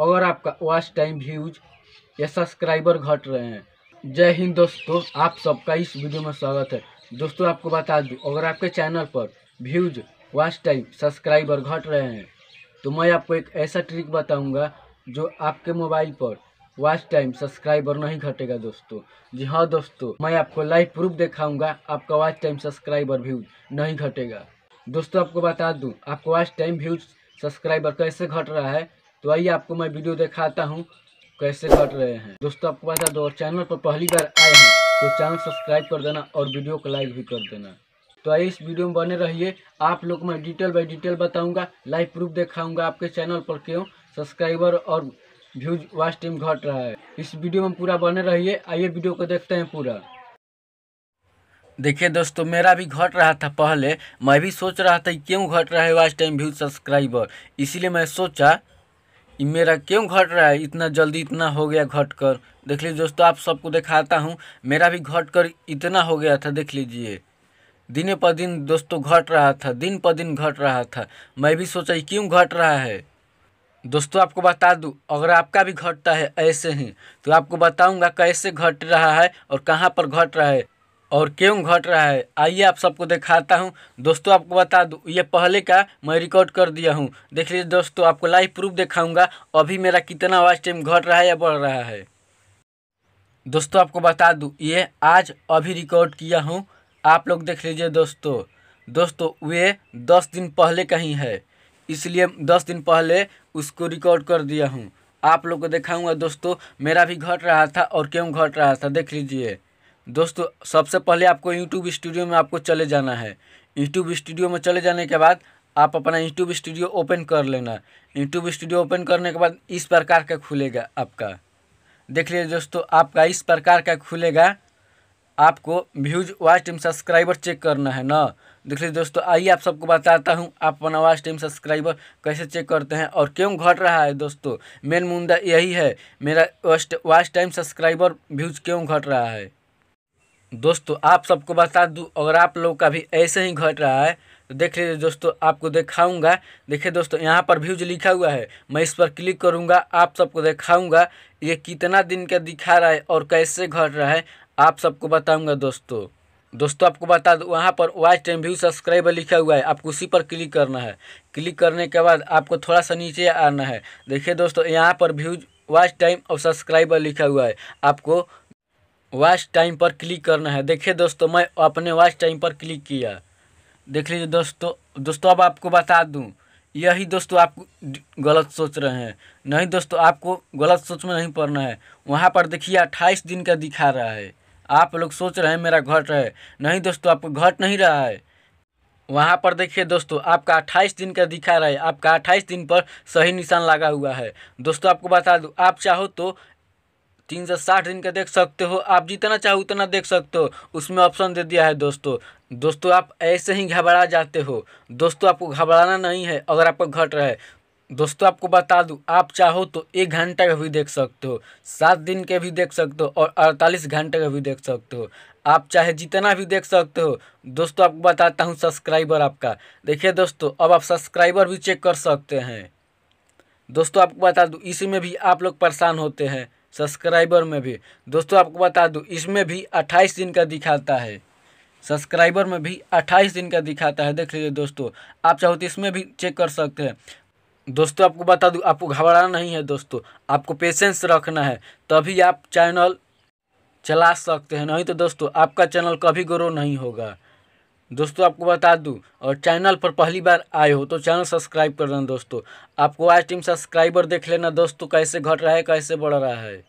और आपका watch time views या सब्सक्राइबर घट रहे हैं जय हिंद दोस्तों आप सबका इस वीडियो में स्वागत है दोस्तों आपको बता दूं अगर आपके चैनल पर व्यूज वॉच टाइम सब्सक्राइबर घट रहे हैं तो मैं आपको एक ऐसा ट्रिक बताऊंगा जो आपके मोबाइल पर वॉच टाइम सब्सक्राइबर नहीं घटेगा दोस्तों जी हाँ दोस्तों मैं आपको लाइव प्रूफ दिखाऊंगा आपका वॉच टाइम सब्सक्राइबर व्यूज नहीं घटेगा दोस्तों आपको बता दूं आपका वॉच टाइम व्यूज सब्सक्राइबर कैसे घट रहा है तो आइए आपको मैं वीडियो दिखाता हूँ कैसे घट रहे हैं दोस्तों आपको बता दो चैनल पर पहली बार आए हैं तो चैनल सब्सक्राइब कर देना और वीडियो को लाइक भी कर देना तो आइए इस वीडियो में बने रहिए आप लोग मैं डिटेल बाई डिटेल बताऊँगा लाइव प्रूफ दिखाऊँगा आपके चैनल पर क्यों सब्सक्राइबर और व्यूज वाच टाइम घट रहा है इस वीडियो में पूरा बने रहिए आइए वीडियो को देखते हैं पूरा देखिए दोस्तों मेरा भी घट रहा था पहले मैं भी सोच रहा था क्यों घट रहा है वाच टाइम व्यूज सब्सक्राइबर इसीलिए मैं सोचा मेरा क्यों घट रहा है इतना जल्दी इतना हो गया घट कर देख लीजिए दोस्तों आप सबको दिखाता हूँ मेरा भी घट कर इतना हो गया था देख लीजिए दिन पर दिन दोस्तों घट रहा था दिन पर दिन घट रहा था मैं भी सोचा क्यों घट रहा है दोस्तों आपको बता दूं अगर आपका भी घटता है ऐसे ही तो आपको बताऊंगा कैसे घट रहा है और कहाँ पर घट रहा है और क्यों घट रहा है आइए आप सबको दिखाता हूँ दोस्तों आपको बता दूँ ये पहले का मैं रिकॉर्ड कर दिया हूँ देख लीजिए दोस्तों आपको लाइव प्रूफ दिखाऊंगा अभी मेरा कितना वॉच टाइम घट रहा है या बढ़ रहा है दोस्तों आपको बता दूँ ये आज अभी रिकॉर्ड किया हूँ आप लोग देख लीजिए दोस्तों दोस्तों वे दस दिन पहले का ही है इसलिए दस दिन पहले उसको रिकॉर्ड कर दिया हूँ आप लोग को दिखाऊंगा दोस्तों मेरा भी घट रहा था और क्यों घट रहा था देख लीजिए दोस्तों सबसे पहले आपको यूट्यूब स्टूडियो में आपको चले जाना है यूट्यूब स्टूडियो में चले जाने के बाद आप अपना यूट्यूब स्टूडियो ओपन कर लेना यूट्यूब स्टूडियो ओपन करने के बाद इस प्रकार का खुलेगा आपका देख लीजिए दोस्तों आपका इस प्रकार का खुलेगा आपको views watch time subscriber check करना है ना देख लीजिए दोस्तों आइए आप सबको बताता हूँ आप अपना वाच टाइम सब्सक्राइबर कैसे चेक करते हैं और क्यों घट रहा है दोस्तों मेन मुद्दा यही है मेरा वाच टाइम सब्सक्राइबर व्यूज क्यों घट रहा है दोस्तों आप सबको बता दूँ अगर आप लोग का भी ऐसे ही घट रहा है तो देख लीजिए दोस्तों आपको दिखाऊंगा देखिए दोस्तों यहाँ पर व्यूज लिखा हुआ है मैं इस पर क्लिक करूँगा आप सबको दिखाऊंगा ये कितना दिन का दिखा रहा है और कैसे घट रहा है आप सबको बताऊँगा दोस्तों दोस्तों आपको बता दूँ वहाँ पर वाच टाइम व्यू सब्सक्राइबर लिखा हुआ है आपको उसी पर क्लिक करना है क्लिक करने के बाद आपको थोड़ा सा नीचे आना है देखिए दोस्तों यहाँ पर व्यूज वाच टाइम और सब्सक्राइबर लिखा हुआ है आपको वॉच टाइम पर क्लिक करना है देखिए दोस्तों मैं अपने वॉच टाइम पर क्लिक किया देख लीजिए दोस्तों दोस्तों अब आपको बता दूँ यही दोस्तों आप गलत सोच रहे हैं नहीं दोस्तों आपको गलत सोच में नहीं पड़ना है वहाँ पर देखिए अट्ठाईस दिन का दिखा रहा है आप लोग सोच रहे हैं मेरा घट है नहीं दोस्तों आपको घट नहीं रहा है वहाँ पर देखिए दोस्तों आपका अट्ठाईस दिन का दिखा रहा है आपका अट्ठाईस दिन पर सही निशान लगा हुआ है दोस्तों आपको बता दूँ आप चाहो तो तीन सौ साठ दिन का देख सकते हो आप जितना चाहो उतना देख सकते हो उसमें ऑप्शन दे दिया है दोस्तों दोस्तों आप ऐसे ही घबरा जाते हो दोस्तों आपको घबराना नहीं है अगर आपका घट रहा है दोस्तों आपको बता दूं आप चाहो तो एक घंटा का भी देख सकते हो सात दिन के भी देख सकते हो और अड़तालीस घंटे का भी देख सकते हो आप चाहे जितना भी देख सकते हो दोस्तों आपको बताता हूँ सब्सक्राइबर आपका देखिए दोस्तों अब आप सब्सक्राइबर भी चेक कर सकते हैं दोस्तों आपको बता दूँ इसी में भी आप लोग परेशान होते हैं सब्सक्राइबर में भी दोस्तों आपको बता दूँ इसमें भी अट्ठाईस दिन का दिखाता है सब्सक्राइबर में भी अट्ठाईस दिन का दिखाता है देख लीजिए दोस्तों आप चाहो तो इसमें भी चेक कर सकते हैं दोस्तों आपको बता दूँ आपको घबराना नहीं है दोस्तों आपको पेशेंस रखना है तभी आप चैनल चला सकते हैं नहीं तो दोस्तों आपका चैनल कभी ग्रो नहीं होगा दोस्तों आपको बता दूं और चैनल पर पहली बार आए हो तो चैनल सब्सक्राइब कर देना दोस्तों आपको आज टीम सब्सक्राइबर देख लेना दोस्तों कैसे घट रहा है कैसे बढ़ रहा है